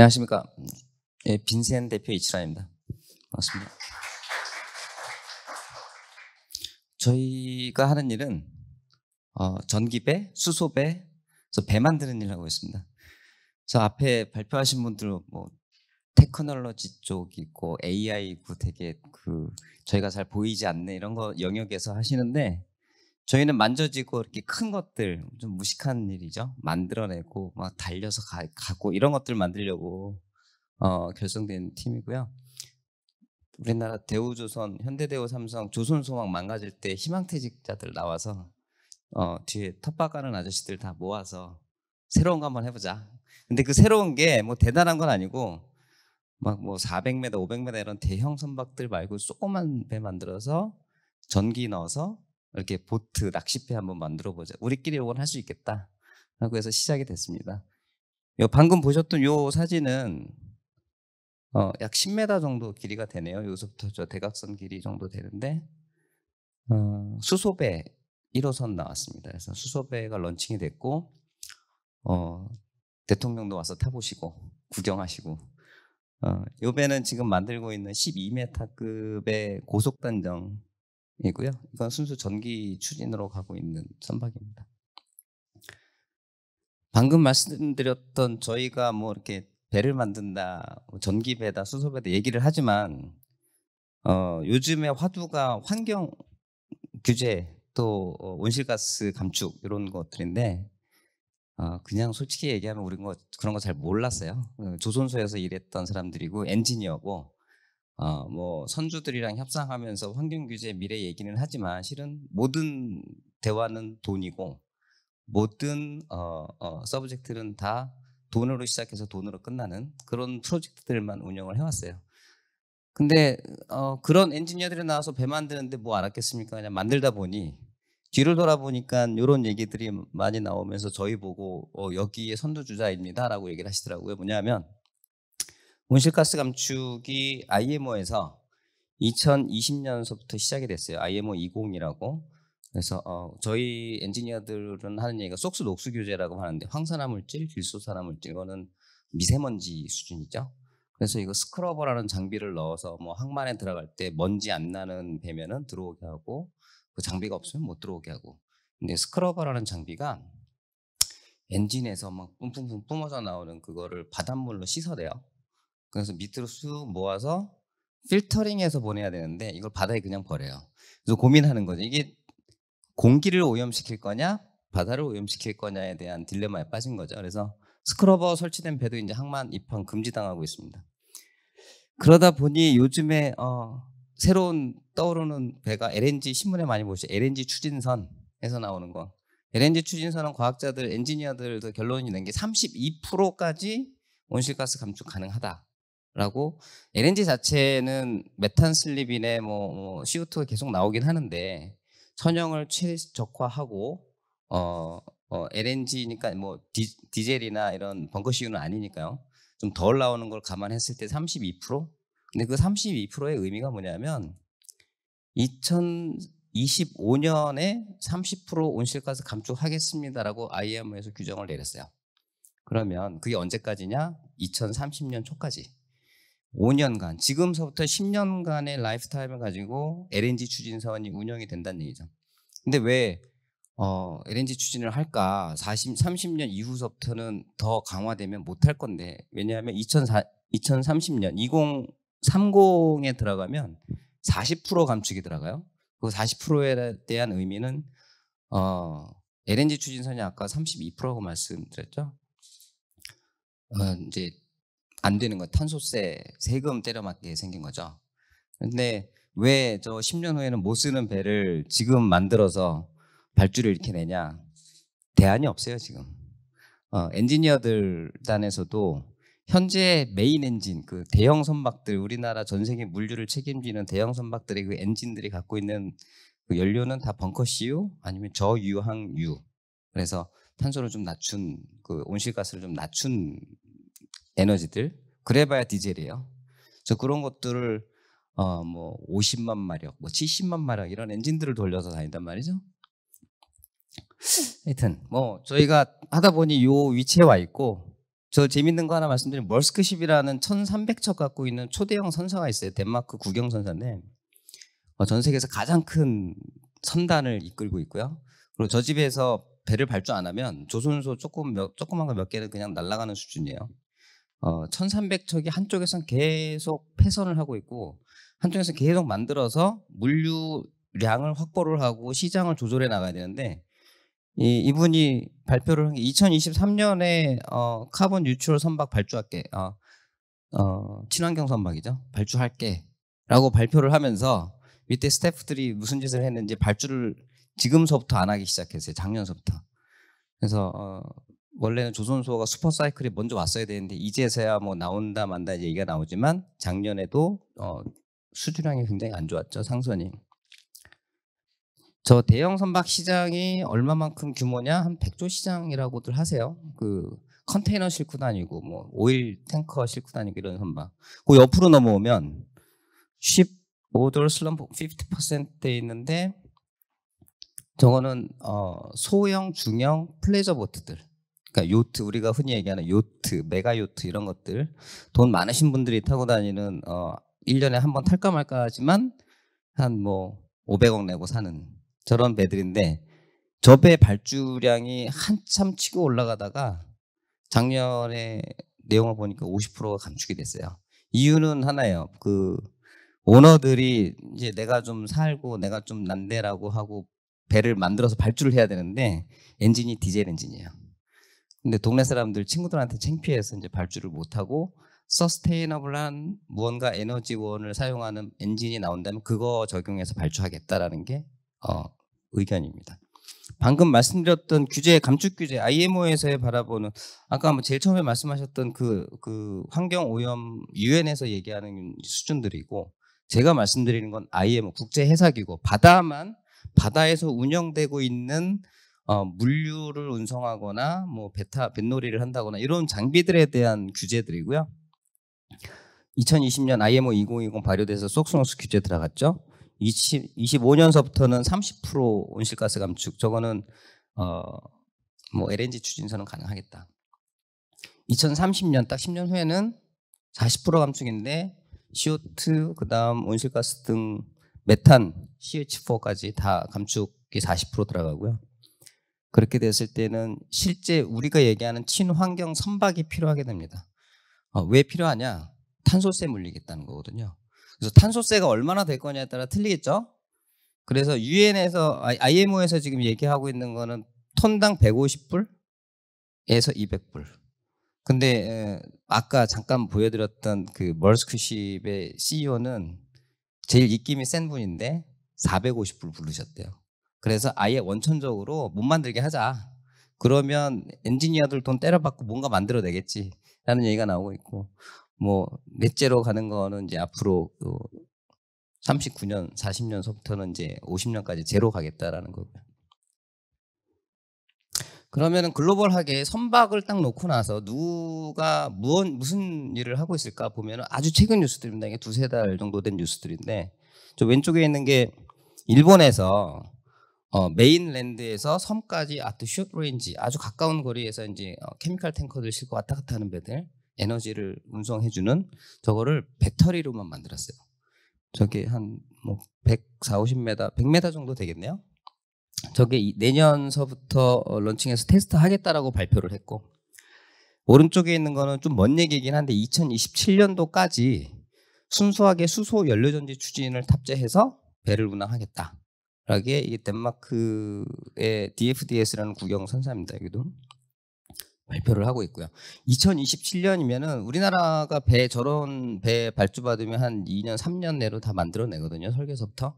안녕하십니까. 예, 빈센 대표 이치라입니다. 반갑습니다. 저희가 하는 일은 어, 전기배, 수소배, 배 만드는 일 하고 있습니다. 그래서 앞에 발표하신 분들 뭐 테크놀로지 쪽 있고 AI 있고 되게 그 저희가 잘 보이지 않는 이런 거 영역에서 하시는데 저희는 만져지고 이렇게 큰 것들 좀 무식한 일이죠. 만들어내고 막 달려서 가, 가고 이런 것들 만들려고 어, 결성된 팀이고요. 우리나라 대우조선, 현대대우, 삼성, 조선소망 망가질 때 희망퇴직자들 나와서 어, 뒤에 텃밭가는 아저씨들 다 모아서 새로운 거 한번 해보자. 근데 그 새로운 게 뭐 대단한 건 아니고 막 뭐 400m, 500m 이런 대형 선박들 말고 조그만 배 만들어서 전기 넣어서 이렇게 보트, 낚시패 한번 만들어 보자. 우리끼리 이건 할 수 있겠다. 하고 해서 시작이 됐습니다. 요 방금 보셨던 요 사진은 어, 약 10m 정도 길이가 되네요. 여기서부터 저 대각선 길이 정도 되는데 어, 수소배 1호선 나왔습니다. 그래서 수소배가 런칭이 됐고 어, 대통령도 와서 타보시고 구경하시고 어, 요 배는 지금 만들고 있는 12m급의 고속단정 이고요. 이건 순수 전기 추진으로 가고 있는 선박입니다. 방금 말씀드렸던 저희가 뭐 이렇게 배를 만든다, 뭐 전기 배다, 수소 배다 얘기를 하지만 어, 요즘에 화두가 환경 규제 또 어, 온실가스 감축 이런 것들인데 어, 그냥 솔직히 얘기하면 우리 뭐 그런 거 잘 몰랐어요. 어, 조선소에서 일했던 사람들이고 엔지니어고 어, 뭐 선주들이랑 협상하면서 환경 규제 미래 얘기는 하지만 실은 모든 대화는 돈이고 모든 어, 어, 서브젝트는 다 돈으로 시작해서 돈으로 끝나는 그런 프로젝트들만 운영을 해왔어요. 근데 어, 그런 엔지니어들이 나와서 배 만드는데 뭐 알았겠습니까? 그냥 만들다 보니 뒤를 돌아보니까 이런 얘기들이 많이 나오면서 저희 보고 어, 여기에 선두주자입니다라고 얘기를 하시더라고요. 뭐냐면 온실가스 감축이 IMO에서 2020년서부터 시작이 됐어요. IMO 20이라고. 그래서 어, 저희 엔지니어들은 하는 얘기가 속스 녹수 교재라고 하는데 황산화물질, 질소산화물질 이거는 미세먼지 수준이죠. 그래서 이거 스크러버라는 장비를 넣어서 뭐 항만에 들어갈 때 먼지 안 나는 배면은 들어오게 하고 그 장비가 없으면 못 들어오게 하고. 근데 스크러버라는 장비가 엔진에서 막 뿜뿜뿜 뿜어져 나오는 그거를 바닷물로 씻어내요. 그래서 밑으로 쑥 모아서 필터링해서 보내야 되는데 이걸 바다에 그냥 버려요. 그래서 고민하는 거죠. 이게 공기를 오염시킬 거냐, 바다를 오염시킬 거냐에 대한 딜레마에 빠진 거죠. 그래서 스크러버 설치된 배도 이제 항만 입항 금지당하고 있습니다. 그러다 보니 요즘에 어, 새로운 떠오르는 배가 LNG 신문에 많이 보시죠. LNG 추진선에서 나오는 거. LNG 추진선은 과학자들, 엔지니어들도 결론이 낸게 32%까지 온실가스 감축 가능하다. 라고 LNG 자체는 메탄 슬립이네 뭐 CO2가 뭐, 계속 나오긴 하는데 천연을 최적화하고 어, 어 LNG니까 뭐 디, 디젤이나 이런 벙커시유는 아니니까요. 좀 덜 나오는 걸 감안했을 때 32%? 근데 그 32%의 의미가 뭐냐면 2025년에 30% 온실가스 감축하겠습니다라고 IMO에서 규정을 내렸어요. 그러면 그게 언제까지냐? 2030년 초까지. 5년간 지금서부터 10년간의 라이프타임을 가지고 LNG 추진 사원이 운영이 된다는 얘기죠. 근데 왜 어, LNG 추진을 할까? 40, 30년 이후서부터는 더 강화되면 못할 건데 왜냐하면 2004, 2030년 2030에 들어가면 40% 감축이 들어가요. 그 40%에 대한 의미는 어, LNG 추진선이 아까 32%라고 말씀드렸죠. 어, 이제 안 되는 거예요. 탄소세, 세금 때려맞게 생긴 거죠. 근데 왜 저 10년 후에는 못 쓰는 배를 지금 만들어서 발주를 이렇게 내냐? 대안이 없어요, 지금. 어, 엔지니어들 단에서도 현재 메인 엔진, 그 대형 선박들, 우리나라 전 세계 물류를 책임지는 대형 선박들의 그 엔진들이 갖고 있는 그 연료는 다 벙커 c 유 아니면 저유항유. 그래서 탄소를 좀 낮춘 그 온실가스를 좀 낮춘 에너지들 그래봐야 디젤이에요. 그래서 그런 것들을 어뭐 50만 마력, 뭐 70만 마력 이런 엔진들을 돌려서 다닌단 말이죠. 하여튼 뭐 저희가 하다 보니 요 위치에 와 있고 저 재밌는 거 하나 말씀드리면 멀스크십이라는 1,300척 갖고 있는 초대형 선사가 있어요. 덴마크 국영 선사인데 어, 전 세계에서 가장 큰 선단을 이끌고 있고요. 그리고 저 집에서 배를 발주 안 하면 조선소 조금 몇, 조그만 거 몇 개는 그냥 날아가는 수준이에요. 어, 1300척이 한쪽에선 계속 폐선을 하고 있고 한쪽에서 계속 만들어서 물류량을 확보를 하고 시장을 조절해 나가야 되는데 이, 이분이 발표를 한 게 2023년에 어, 카본 유출 선박 발주할게 어, 어, 친환경 선박이죠 발주할게 라고 발표를 하면서 밑에 스태프들이 무슨 짓을 했는지 발주를 지금서부터 안 하기 시작했어요 작년서부터 그래서 어, 원래는 조선소가 슈퍼사이클이 먼저 왔어야 되는데 이제서야 뭐 나온다 만다 얘기가 나오지만 작년에도 어, 수주량이 굉장히 안 좋았죠 상선이. 저 대형 선박 시장이 얼마만큼 규모냐 한 100조 시장이라고들 하세요. 그 컨테이너 싣고 다니고 뭐 오일 탱커 싣고 다니고 이런 선박. 그 옆으로 넘어오면 15돌 슬럼프 50%에 있는데 저거는 어 소형 중형 플레저 이 보트들. 그러니까 요트 우리가 흔히 얘기하는 요트, 메가 요트 이런 것들 돈 많으신 분들이 타고 다니는 어 1년에 한 번 탈까 말까 하지만 한 뭐 500억 내고 사는 저런 배들인데 저배의 발주량이 한참 치고 올라가다가 작년에 내용을 보니까 50%가 감축이 됐어요. 이유는 하나예요. 그 오너들이 이제 내가 좀 살고 내가 좀 난데라고 하고 배를 만들어서 발주를 해야 되는데 엔진이 디젤 엔진이에요. 근데 동네 사람들 친구들한테 창피해서 이제 발주를 못 하고 서스테이너블한 무언가 에너지원을 사용하는 엔진이 나온다면 그거 적용해서 발주하겠다라는 게 어, 의견입니다. 방금 말씀드렸던 규제 감축 규제 IMO에서 의 바라보는 아까 뭐 제일 처음에 말씀하셨던 그그 그 환경 오염 유엔에서 얘기하는 수준들이고 제가 말씀드리는 건 IMO 국제 해사 기구 바다만 바다에서 운영되고 있는 어, 물류를 운송하거나 뭐 배타 뱃놀이를 한다거나 이런 장비들에 대한 규제들이고요. 2020년 IMO 2020 발효돼서 속스녹스 규제 들어갔죠. 20, 25년서부터는 30% 온실가스 감축. 저거는 어, 뭐 LNG 추진선은 가능하겠다. 2030년 딱 10년 후에는 40% 감축인데 CO2 그다음 온실가스 등 메탄, CH4까지 다 감축이 40% 들어가고요. 그렇게 됐을 때는 실제 우리가 얘기하는 친환경 선박이 필요하게 됩니다. 어, 왜 필요하냐? 탄소세 물리겠다는 거거든요. 그래서 탄소세가 얼마나 될 거냐에 따라 틀리겠죠? 그래서 유엔에서 IMO에서 지금 얘기하고 있는 거는 톤당 150불에서 200불. 근데 아까 잠깐 보여드렸던 그 머스크십의 CEO는 제일 입김이 센 분인데 450불 부르셨대요. 그래서 아예 원천적으로 못 만들게 하자. 그러면 엔지니어들 돈 때려받고 뭔가 만들어 내겠지. 라는 얘기가 나오고 있고, 뭐, 넷째로 가는 거는 이제 앞으로 그 39년, 40년서부터는 이제 50년까지 제로 가겠다라는 거고요. 그러면은 글로벌하게 선박을 딱 놓고 나서 누가 무언 무슨 일을 하고 있을까 보면은 아주 최근 뉴스들입니다. 이게 두세 달 정도 된 뉴스들인데 저 왼쪽에 있는 게 일본에서 어, 메인랜드에서 섬까지 아트 슛레인지 아주 가까운 거리에서 이제 어, 케미칼 탱커들 싣고 왔다 갔다 하는 배들 에너지를 운송해주는 저거를 배터리로만 만들었어요. 저게 한뭐 140m, 100m 정도 되겠네요. 저게 이, 내년서부터 어, 런칭해서 테스트하겠다라고 발표를 했고 오른쪽에 있는 거는 좀 먼 얘기긴 한데 2027년도까지 순수하게 수소 연료전지 추진을 탑재해서 배를 운항하겠다. 라게 이게 덴마크의 DFDS라는 국영 선사입니다. 여기도 발표를 하고 있고요. 2027년이면은 우리나라가 배 저런 배 발주 받으면 한 2년 3년 내로 다 만들어내거든요. 설계서부터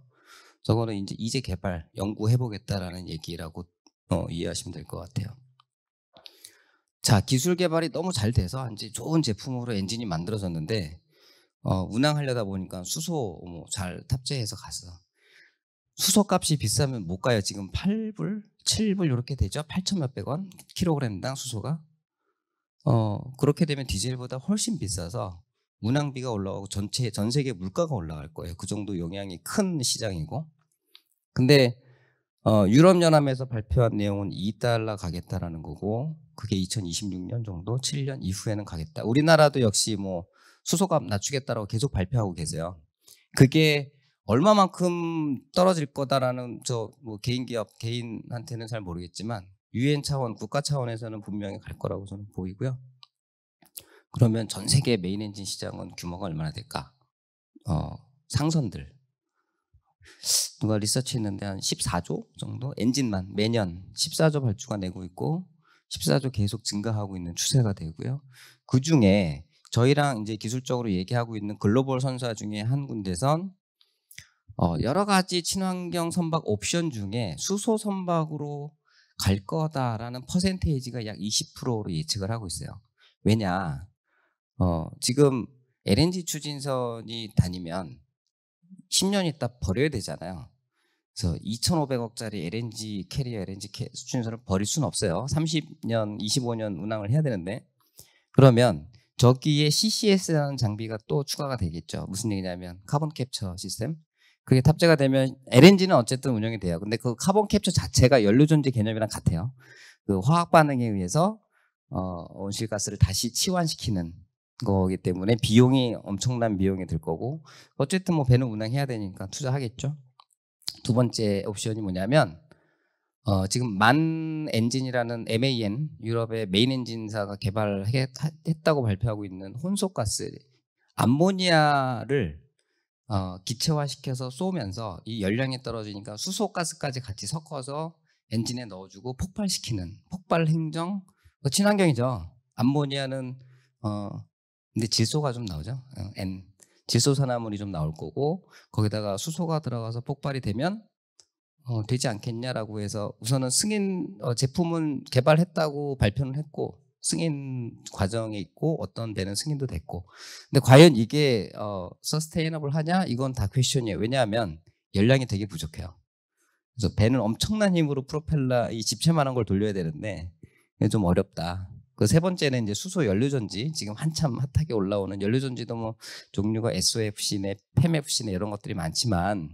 저거는 이제 이제 개발 연구해 보겠다라는 얘기라고 어, 이해하시면 될 것 같아요. 자 기술 개발이 너무 잘 돼서 이제 좋은 제품으로 엔진이 만들어졌는데 어, 운항하려다 보니까 수소 뭐잘 탑재해서 가서 수소값이 비싸면 못 가요. 지금 8불, 7불 이렇게 되죠. 8천 몇백 원 킬로그램당 수소가. 어 그렇게 되면 디젤보다 훨씬 비싸서 문항비가 올라가고 전체 전 세계 물가가 올라갈 거예요. 그 정도 영향이 큰 시장이고. 근데 어, 유럽연합에서 발표한 내용은 2달러 가겠다라는 거고 그게 2026년 정도 7년 이후에는 가겠다. 우리나라도 역시 뭐 수소값 낮추겠다라고 계속 발표하고 계세요. 그게 얼마만큼 떨어질 거다라는 저뭐 개인 기업 개인한테는 잘 모르겠지만 유엔 차원 국가 차원에서는 분명히 갈 거라고 저는 보이고요. 그러면 전 세계 메인 엔진 시장은 규모가 얼마나 될까? 어, 상선들 누가 리서치했는데 한 14조 정도 엔진만 매년 14조 발주가 내고 있고 14조 계속 증가하고 있는 추세가 되고요. 그 중에 저희랑 이제 기술적으로 얘기하고 있는 글로벌 선사 중에 한 군데선 어, 여러 가지 친환경 선박 옵션 중에 수소 선박으로 갈 거다라는 퍼센테이지가 약 20%로 예측을 하고 있어요. 왜냐, 어, 지금 LNG 추진선이 다니면 10년 있다 버려야 되잖아요. 그래서 2,500억짜리 LNG 캐리어, LNG 추진선을 버릴 수는 없어요. 30년, 25년 운항을 해야 되는데 그러면 저기에 CCS라는 장비가 또 추가가 되겠죠. 무슨 얘기냐면 카본 캡처 시스템. 그게 탑재가 되면 LNG는 어쨌든 운영이 돼요. 근데 그 카본 캡처 자체가 연료 존재 개념이랑 같아요. 그 화학 반응에 의해서 어, 온실가스를 다시 치환시키는 거기 때문에 비용이 엄청난 비용이 들 거고 어쨌든 뭐 배는 운항해야 되니까 투자하겠죠. 두 번째 옵션이 뭐냐면 어, 지금 만 엔진이라는 MAN 유럽의 메인 엔진사가 개발했다고 발표하고 있는 혼소가스 암모니아를 어, 기체화시켜서 쏘면서 이 열량이 떨어지니까 수소가스까지 같이 섞어서 엔진에 넣어주고 폭발시키는 폭발 행정 어, 친환경이죠. 암모니아는 어 근데 질소가 좀 나오죠. 어, N 질소산화물이 좀 나올 거고 거기다가 수소가 들어가서 폭발이 되면 어, 되지 않겠냐라고 해서 우선은 승인 어, 제품은 개발했다고 발표는 했고 승인 과정에 있고 어떤 데는 승인도 됐고 근데 과연 이게 어, 서스테이너블하냐 이건 다 퀘션이에요 왜냐하면 열량이 되게 부족해요 그래서 배는 엄청난 힘으로 프로펠러 이 집체만한 걸 돌려야 되는데 좀 어렵다 그 세 번째는 이제 수소 연료전지 지금 한참 핫하게 올라오는 연료전지도 뭐 종류가 SOFC네 PEMFC네 이런 것들이 많지만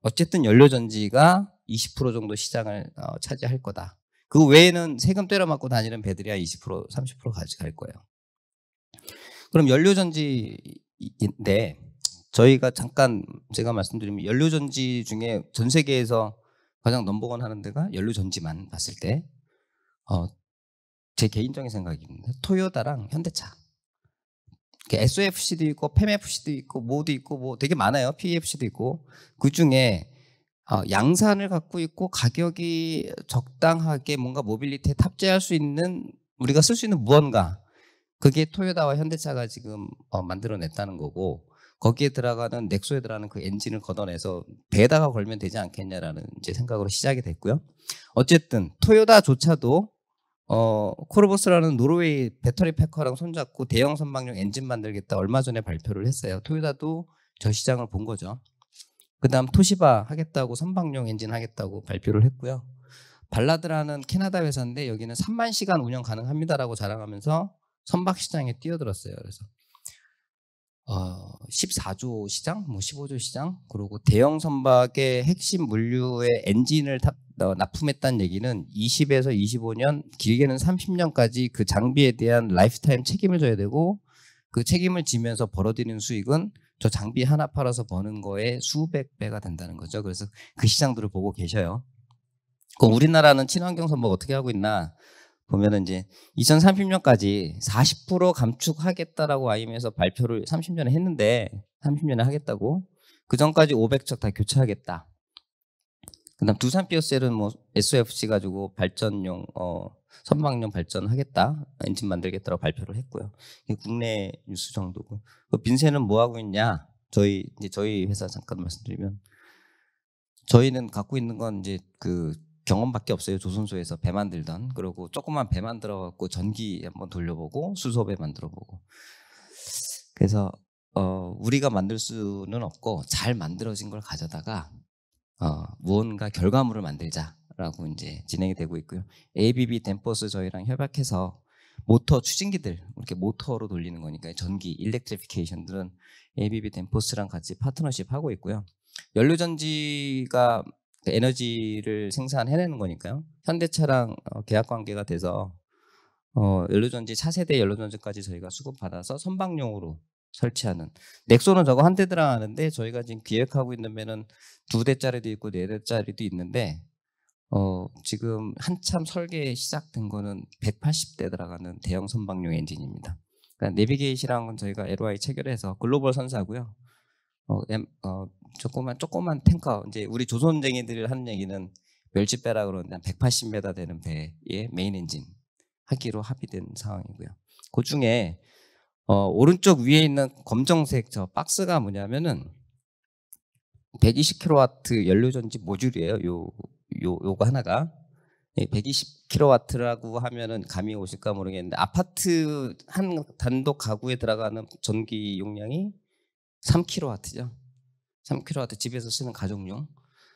어쨌든 연료전지가 20% 정도 시장을 어, 차지할 거다 그 외에는 세금 때려 맞고 다니는 배들이 한20% 30%까지 갈 거예요. 그럼 연료 전지인데 저희가 잠깐 제가 말씀드리면 연료 전지 중에 전 세계에서 가장 넘버원 하는 데가 연료 전지만 봤을 때 어, 제 개인적인 생각입니다. 토요다랑 현대차. SFC도 있고, p f c 도 있고, 뭐도 있고, 뭐 되게 많아요. p f c 도 있고. 그 중에 어, 양산을 갖고 있고 가격이 적당하게 뭔가 모빌리티에 탑재할 수 있는 우리가 쓸 수 있는 무언가 그게 토요다와 현대차가 지금 어, 만들어냈다는 거고 거기에 들어가는 넥소에 들어가는 그 엔진을 걷어내서 배에다가 걸면 되지 않겠냐라는 이제 생각으로 시작이 됐고요. 어쨌든 토요다조차도 어, 코르보스라는 노르웨이 배터리 패커랑 손잡고 대형 선박용 엔진 만들겠다 얼마 전에 발표를 했어요. 토요다도 저 시장을 본 거죠. 그다음 토시바 하겠다고 선박용 엔진 하겠다고 발표를 했고요. 발라드라는 캐나다 회사인데 여기는 3만 시간 운영 가능합니다라고 자랑하면서 선박 시장에 뛰어들었어요. 그래서 어, 14조 시장, 뭐 15조 시장, 그리고 대형 선박의 핵심 물류의 엔진을 타, 어, 납품했다는 얘기는 20에서 25년, 길게는 30년까지 그 장비에 대한 라이프타임 책임을 져야 되고 그 책임을 지면서 벌어들이는 수익은 저 장비 하나 팔아서 버는 거에 수백 배가 된다는 거죠. 그래서 그 시장들을 보고 계셔요. 그 우리나라는 친환경 선박 어떻게 하고 있나 보면은 이제 2030년까지 40% 감축하겠다라고 IM에서 발표를 30년에 했는데 30년에 하겠다고 그 전까지 500척 다 교체하겠다. 그다음 두산 비오셀은 뭐 SFC 가지고 발전용 어 선박용 발전하겠다 엔진 만들겠다고 발표를 했고요. 국내 뉴스 정도고. 그 빈센은 뭐 하고 있냐? 저희 이제 저희 회사 잠깐 말씀드리면 저희는 갖고 있는 건 이제 그 경험밖에 없어요. 조선소에서 배 만들던 그리고 조그만 배 만들어 갖고 전기 한번 돌려보고 수소배 만들어 보고. 그래서 어 우리가 만들 수는 없고 잘 만들어진 걸 가져다가 어, 무언가 결과물을 만들자라고 이제 진행이 되고 있고요. ABB 댐퍼스 저희랑 협약해서 모터 추진기들 이렇게 모터로 돌리는 거니까 전기 일렉트리피케이션들은 ABB 댐포스랑 같이 파트너십 하고 있고요. 연료 전지가 에너지를 생산해내는 거니까요. 현대차랑 어, 계약 관계가 돼서 어, 연료전지 차세대 연료전지까지 저희가 수급받아서 선박용으로 설치하는 넥소는 저거 한 대 들어가는데 저희가 지금 기획하고 있는 면은 두 대짜리도 있고 네 대짜리도 있는데 어 지금 한참 설계 시작된 거는 180대 들어가는 대형 선박용 엔진입니다. 네비게이시라는건 그러니까 저희가 LOI 체결해서 글로벌 선사고요. 어, M, 어 조그만 조그만 탱커 이제 우리 조선쟁이들이 하는 얘기는 멸치배라 그러는데 180m 되는 배의 메인 엔진 하기로 합의된 상황이고요. 그 중에 어, 오른쪽 위에 있는 검정색 저 박스가 뭐냐면은 120kW 연료전지 모듈이에요. 요, 요, 요거 하나가. 120kW라고 예, 하면은 감이 오실까 모르겠는데 아파트 한 단독 가구에 들어가는 전기 용량이 3kW죠. 3kW 집에서 쓰는 가정용.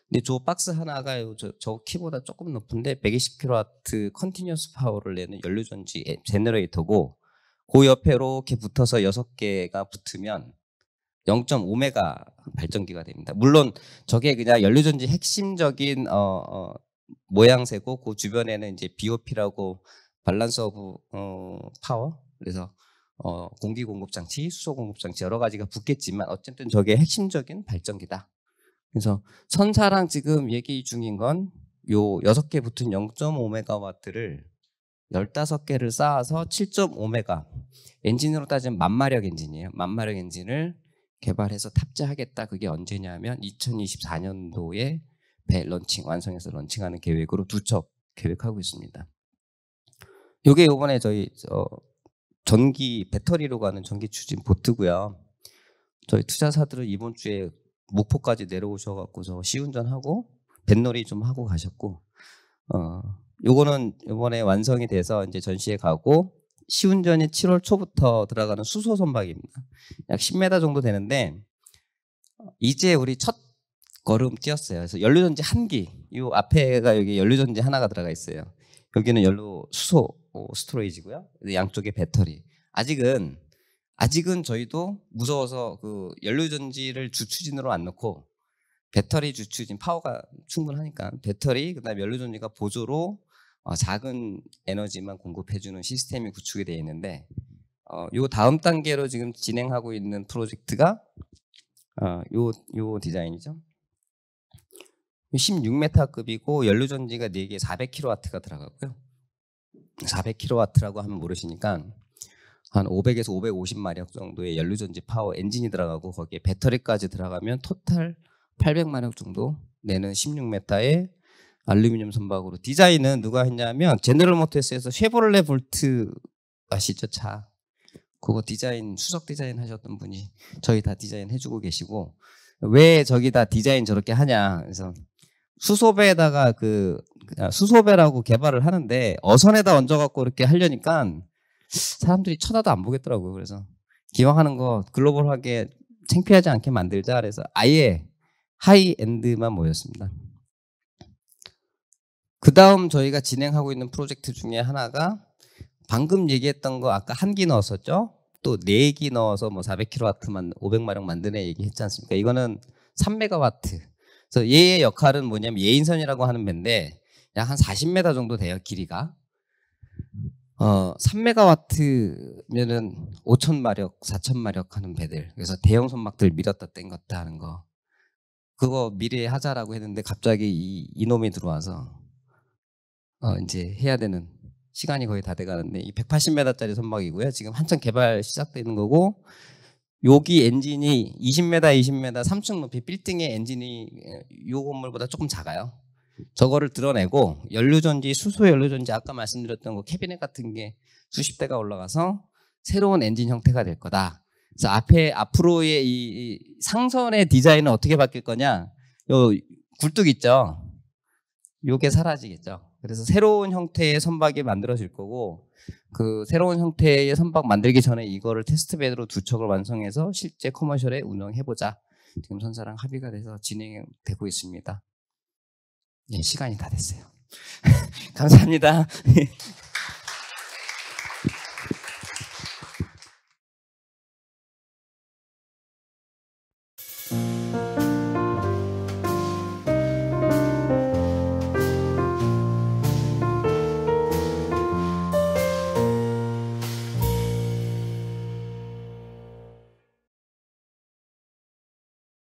근데 저 박스 하나가 저, 저 키보다 조금 높은데 120kW 컨티뉴스 파워를 내는 연료전지 제너레이터고 그옆에 이렇게 붙어서 6개가 붙으면 0.5메가 발전기가 됩니다. 물론 저게 그냥 연료전지 핵심적인 어, 어, 모양새고 그 주변에는 이제 BOP라고 발란스 오브 어, 파워 그래서 어, 공기 공급 장치, 수소 공급 장치 여러 가지가 붙겠지만 어쨌든 저게 핵심적인 발전기다. 그래서 선사랑 지금 얘기 중인 건 요 6개 붙은 0.5메가와트를 15개를 쌓아서 7.5메가 엔진으로 따지면 만마력 엔진이에요. 만마력 엔진을 개발해서 탑재하겠다. 그게 언제냐면 2024년도에 배 런칭 완성해서 런칭하는 계획으로 두 척 계획하고 있습니다. 이게 이번에 저희 어, 전기 배터리로 가는 전기 추진 보트고요. 저희 투자사들은 이번 주에 목포까지 내려오셔갖고서 시운전하고 뱃놀이 좀 하고 가셨고 어, 요거는 이번에 완성이 돼서 이제 전시에 가고 시운전이 7월 초부터 들어가는 수소 선박입니다. 약 10m 정도 되는데 이제 우리 첫 걸음 뛰었어요. 그래서 연료전지 한 기, 이 앞에가 여기 연료전지 하나가 들어가 있어요. 여기는 연료 수소 어, 스토레이지고요. 양쪽에 배터리. 아직은 아직은 저희도 무서워서 그 연료전지를 주추진으로 안 넣고 배터리 주추진 파워가 충분하니까 배터리 그다음에 연료전지가 보조로 어, 작은 에너지만 공급해주는 시스템이 구축이 되어 있는데 어, 요 다음 단계로 지금 진행하고 있는 프로젝트가 어, 요, 요 디자인이죠. 16m급이고 연료 전지가 4개 400kW가 들어가고요. 400kW라고 하면 모르시니까 한 500에서 550마력 정도의 연료 전지 파워 엔진이 들어가고 거기에 배터리까지 들어가면 토탈 800마력 정도 내는 16m의 알루미늄 선박으로 디자인은 누가 했냐면 제네럴 모터스에서 쉐보르레 볼트 아시죠 차 그거 디자인 수석 디자인 하셨던 분이 저희 다 디자인 해주고 계시고 왜 저기 다 디자인 저렇게 하냐 그래서 수소배에다가 그 아, 수소배라고 개발을 하는데 어선에다 얹어갖고 이렇게 하려니까 사람들이 쳐다도 안 보겠더라고요 그래서 기왕 하는 거 글로벌하게 창피하지 않게 만들자 그래서 아예 하이엔드만 모였습니다. 그 다음 저희가 진행하고 있는 프로젝트 중에 하나가 방금 얘기했던 거 아까 한 기 넣었었죠? 또 네 기 넣어서 뭐 400kW만 500마력 만드네 얘기했지 않습니까? 이거는 3메가와트. 그래서 얘의 역할은 뭐냐면 예인선이라고 하는 배인데 약 한 40m 정도 돼요 길이가. 어 3메가와트면은 5천마력, 4천마력 하는 배들. 그래서 대형 선박들 밀었다 뗀것다 하는 거. 그거 미래에 하자라고 했는데 갑자기 이, 이놈이 들어와서 어, 이제 해야 되는 시간이 거의 다 돼가는데 이 180m짜리 선박이고요. 지금 한참 개발 시작되는 거고 여기 엔진이 20m, 20m, 3층 높이 빌딩의 엔진이 요 건물보다 조금 작아요. 저거를 드러내고 연료전지, 수소 연료전지 아까 말씀드렸던 그 캐비넷 같은 게 수십 대가 올라가서 새로운 엔진 형태가 될 거다. 그래서 앞에 앞으로의 이 상선의 디자인은 어떻게 바뀔 거냐? 요 굴뚝 있죠. 요게 사라지겠죠. 그래서 새로운 형태의 선박이 만들어질 거고 그 새로운 형태의 선박 만들기 전에 이거를 테스트배드로두 척을 완성해서 실제 커머셜에 운영해보자. 지금 선사랑 합의가 돼서 진행되고 있습니다. 예, 시간이 다 됐어요. 감사합니다.